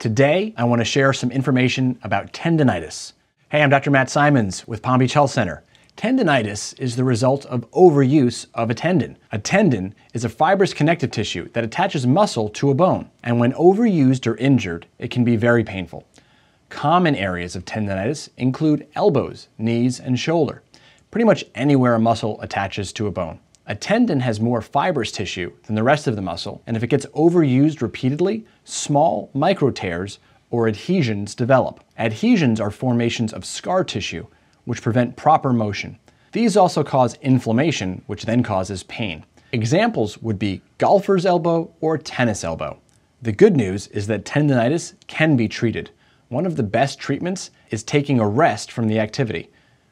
Today, I want to share some information about tendonitis. Hey, I'm Dr. Matt Simons with Palm Beach Health Center. Tendonitis is the result of overuse of a tendon. A tendon is a fibrous connective tissue that attaches muscle to a bone, and when overused or injured, it can be very painful. Common areas of tendonitis include elbows, knees, and shoulder, pretty much anywhere a muscle attaches to a bone. A tendon has more fibrous tissue than the rest of the muscle, and if it gets overused repeatedly, small micro tears or adhesions develop. Adhesions are formations of scar tissue, which prevent proper motion. These also cause inflammation, which then causes pain. Examples would be golfer's elbow or tennis elbow. The good news is that tendonitis can be treated. One of the best treatments is taking a rest from the activity,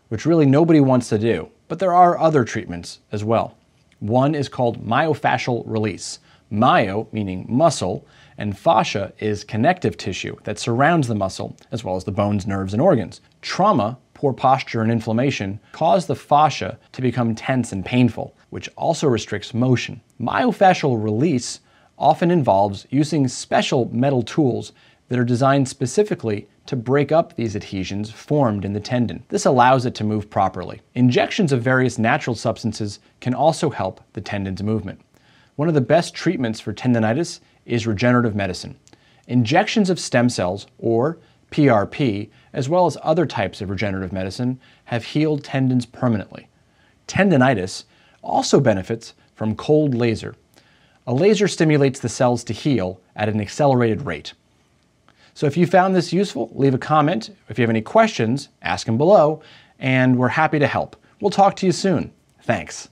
which really nobody wants to do, but there are other treatments as well. One is called myofascial release, Myo, meaning muscle, and fascia is connective tissue that surrounds the muscle, as well as the bones, nerves, and organs. Trauma, poor posture, and inflammation cause the fascia to become tense and painful, which also restricts motion. Myofascial release often involves using special metal tools that are designed specifically to break up these adhesions formed in the tendon. This allows it to move properly. Injections of various natural substances can also help the tendon's movement. One of the best treatments for tendonitis is regenerative medicine. Injections of stem cells, or PRP, as well as other types of regenerative medicine, have healed tendons permanently. Tendonitis also benefits from cold laser. A laser stimulates the cells to heal at an accelerated rate. So if you found this useful, leave a comment. If you have any questions, ask them below, and we're happy to help. We'll talk to you soon. Thanks.